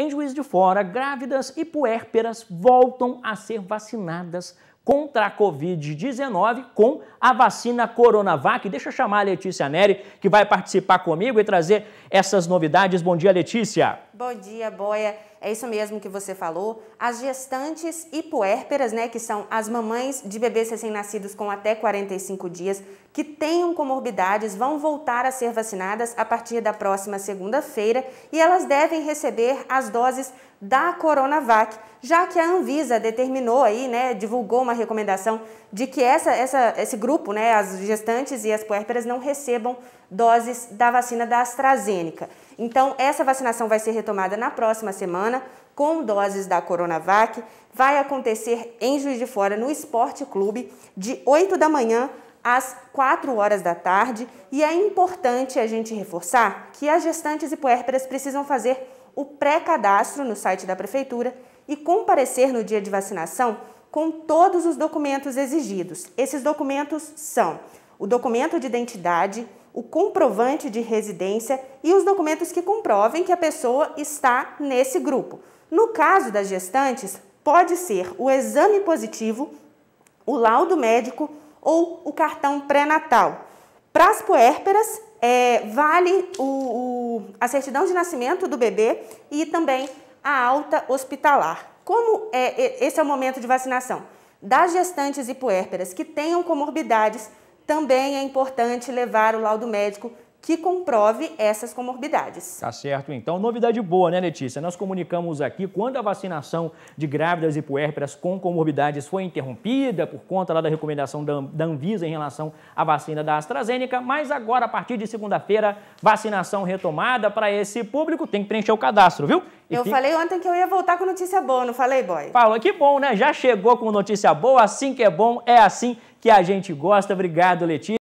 Em Juiz de Fora, grávidas e puérperas voltam a ser vacinadas contra a Covid-19 com a vacina Coronavac. Deixa eu chamar a Letícia Neri, que vai participar comigo e trazer essas novidades. Bom dia, Letícia. Bom dia, Boia. É isso mesmo que você falou. As gestantes e puérperas, né, que são as mamães de bebês recém-nascidos com até 45 dias, que tenham comorbidades, vão voltar a ser vacinadas a partir da próxima segunda-feira e elas devem receber as doses da Coronavac, já que a Anvisa determinou aí, né, divulgou uma recomendação de que essa, essa, esse grupo, né, as gestantes e as puérperas não recebam doses da vacina da AstraZeneca. Então, essa vacinação vai ser retornada tomada na próxima semana com doses da Coronavac vai acontecer em Juiz de Fora, no Esporte Clube, de 8 da manhã às 4 horas da tarde. E é importante a gente reforçar que as gestantes e puérperas precisam fazer o pré-cadastro no site da Prefeitura e comparecer no dia de vacinação com todos os documentos exigidos. Esses documentos são o documento de identidade, o comprovante de residência e os documentos que comprovem que a pessoa está nesse grupo. No caso das gestantes, pode ser o exame positivo, o laudo médico ou o cartão pré-natal. Para as puérperas, é, vale o, o, a certidão de nascimento do bebê e também a alta hospitalar. Como é, esse é o momento de vacinação? Das gestantes e puérperas que tenham comorbidades também é importante levar o laudo médico que comprove essas comorbidades. Tá certo, então. Novidade boa, né, Letícia? Nós comunicamos aqui quando a vacinação de grávidas e puérperas com comorbidades foi interrompida por conta lá da recomendação da Anvisa em relação à vacina da AstraZeneca, mas agora, a partir de segunda-feira, vacinação retomada para esse público. Tem que preencher o cadastro, viu? E eu fica... falei ontem que eu ia voltar com notícia boa, não falei, boy? Falou, que bom, né? Já chegou com notícia boa, assim que é bom, é assim que a gente gosta. Obrigado, Letícia.